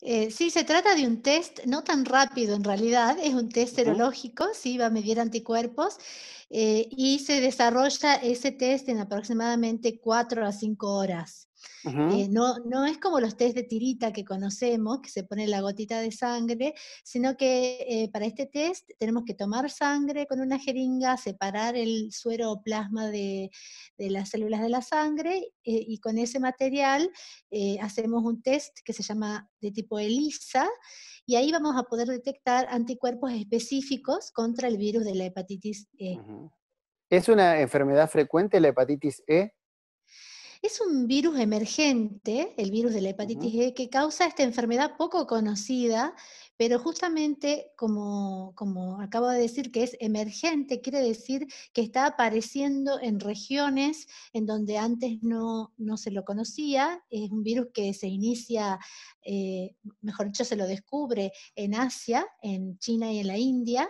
Eh, sí, se trata de un test no tan rápido en realidad, es un test serológico, sí, va a medir anticuerpos eh, y se desarrolla ese test en aproximadamente 4 a 5 horas. Eh, no, no es como los test de tirita que conocemos, que se pone la gotita de sangre, sino que para este test tenemos que tomar sangre con una jeringa, separar el suero o plasma de, las células de la sangre y con ese material hacemos un test que se llama de tipo ELISA y ahí vamos a poder detectar anticuerpos específicos contra el virus de la hepatitis E. ¿Es una enfermedad frecuente la hepatitis E? Es un virus emergente, el virus de la hepatitis E, que causa esta enfermedad poco conocida, pero justamente como, acabo de decir que es emergente, quiere decir que está apareciendo en regiones en donde antes no, se lo conocía, es un virus que se inicia, eh, mejor dicho, se lo descubre en Asia, en China y en la India,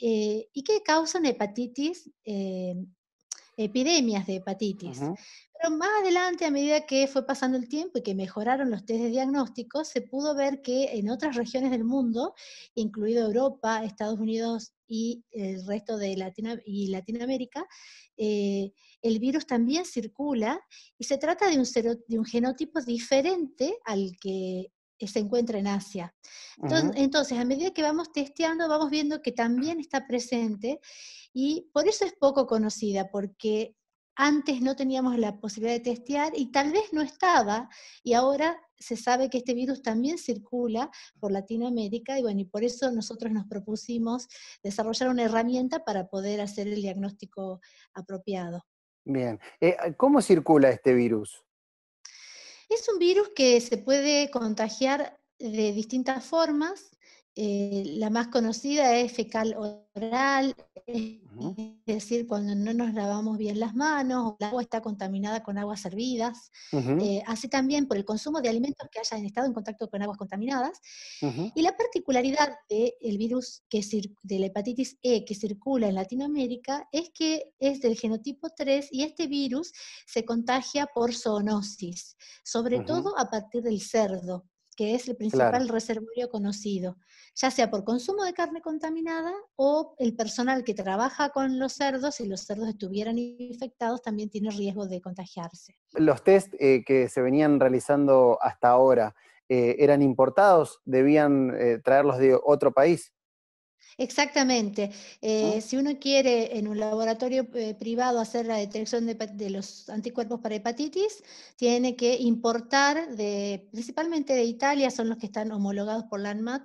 eh, y que causan hepatitis. Eh, epidemias de hepatitis. Pero más adelante, a medida que fue pasando el tiempo y que mejoraron los test de diagnóstico, se pudo ver que en otras regiones del mundo, incluido Europa, Estados Unidos y el resto de y Latinoamérica, eh, el virus también circula y se trata de un, genotipo diferente al que se encuentra en Asia. entonces, a medida que vamos testeando, vamos viendo que también está presente y por eso es poco conocida, porque antes no teníamos la posibilidad de testear y tal vez no estaba y ahora se sabe que este virus también circula por Latinoamérica y bueno, y por eso nosotros nos propusimos desarrollar una herramienta para poder hacer el diagnóstico apropiado. Bien, eh, ¿cómo circula este virus? Es un virus que se puede contagiar de distintas formas, eh, la más conocida es fecal oral, es decir, cuando no nos lavamos bien las manos o el agua está contaminada con aguas hervidas. Eh, así también por el consumo de alimentos que hayan estado en contacto con aguas contaminadas. Y la particularidad del virus de la hepatitis E que circula en Latinoamérica es que es del genotipo 3 y este virus se contagia por zoonosis, sobre todo a partir del cerdo que es el principal reservorio conocido, ya sea por consumo de carne contaminada o el personal que trabaja con los cerdos, si los cerdos estuvieran infectados, también tiene riesgo de contagiarse. Los test eh, que se venían realizando hasta ahora eh, eran importados, debían eh, traerlos de otro país. Exactamente. Eh, si uno quiere en un laboratorio eh, privado hacer la detección de, los anticuerpos para hepatitis, tiene que importar de, principalmente de Italia, son los que están homologados por la ANMAT,